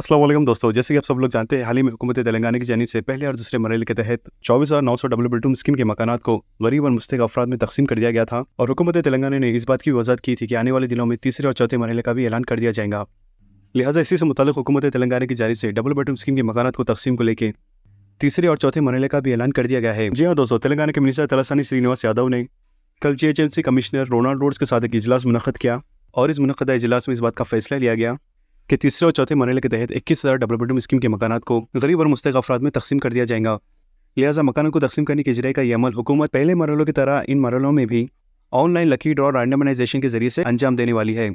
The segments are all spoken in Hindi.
असलम दोस्तों जैसे कि आप सब लोग जानते हैं हाल ही में हुकूमत तेलंगाना की जानब से पहले और दूसरे मरल के तहत चौबीस हज़ार नौ सौ डबल बेडरूम स्कीम के मकान को गरीब और मुस्तक अफराद में तकसीम कर दिया गया था और हुकूमत तेलंगाना ने इस बात की वजह की थी कि आने वाले दिनों में तीसरे और चौथे मरहले का भी ऐलान कर दिया जाएगा लिहाजा इसी से मुतल हुकूमत तेलंगाना की जानब से डबल बेडरूम स्कीम के मकान को तकसीम को लेकर तीसरे और चौथे मरहले का भी ऐलान कर दिया गया है जी हाँ दोस्तों तेलंगाना के मिनिस्टर तलासानी श्रीनिवास यादव ने कल G H M C commissioner Ronald Rhodes के साथ एक इजलास मुनद किया और इस मुनदा इजलास में इस बात का फैसला लिया गया के तीसरे और चौथे मरल के तहत इक्कीस हज़ार डबल बेडरूम स्कीम के मकान को गरीब और मुस्तक अफराद में तकसीम कर दिया जाएगा लिहाजा मकानों को तकसीम करने की जरिए का यह अमल हुकूमत पहले मरलों की तरह इन मरलों में भी ऑनलाइन लकी ड्रॉ रैंडमाइजेशन के जरिए से अंजाम देने वाली है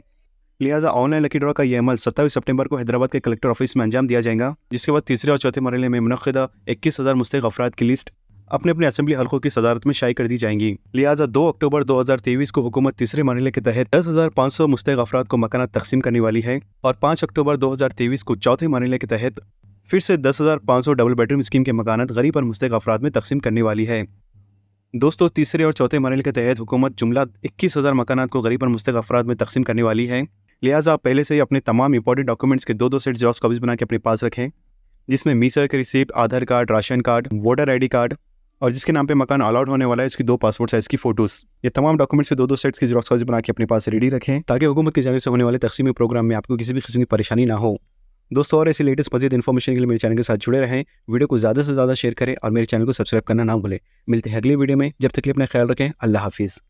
लिहाजा ऑनलाइन लकी ड्रॉ का यह अमल सत्ताईस सितंबर को हैदराबाद के कलेक्टर ऑफिस में अंजाम दिया जाएगा जिसके बाद तीसरे और चौथे मरल में मुनदा इक्कीस हज़ार मुस्तक अफराद की लिस्ट अपने अपने असम्बली हल्कों की सदारत में शाई कर दी जाएंगी लिहाजा दो अक्टूबर दो हजार तेईस को हुकूमत तीसरे मरले के तहत दस हजार पाँच सौ मुस्तक अफराद को मकाना तकसीम करने वाली है और पाँच अक्टूबर दो हजार तेईस को चौथे मरले के तहत फिर से दस हजार पाँच सौ डबल बेडरूम स्कीम के मकानत गरीब और मुस्तक अफराद में तकसीम करने वाली है दोस्तों तीसरे और चौथे मरल के तहत हुकूमत जुमला इक्कीस हज़ार मकान को गरीब और मुस्तक अफराद में तकसीम करने वाली है लिहाजा आप पहले से ही अपने तमाम इंपॉर्टेंट डॉक्यूमेंट्स के दो दो सेट जॉस कॉपीज बना के अपने पास रखें जिसमें मीसर के receipt Aadhaar card ration card voter ID card और जिसके नाम पे मकान अलाउड होने वाला है उसकी दो पासपोर्ट साइज़ की फोटोज़ ये तमाम डॉक्यूमेंट्स के दो दो सेट्स की जीरो कॉपी बना के अपने पास रेडी रखें ताकि हुकूमत की जानव से होने वाले तकसीमी प्रोग्राम में आपको किसी भी किस्म की परेशानी ना हो दोस्तों और ऐसी लेटेस्ट मजीद इन्फॉर्मेशन के लिए मेरे चैनल के साथ जुड़े रहें वीडियो को ज़्यादा से ज़्यादा शेयर करें और मेरे चैनल को सब्सक्राइब करना ना भूलें मिलते हैं अगले वीडियो में जब तक अपना ख्याल रखें अल्लाह हाफिज़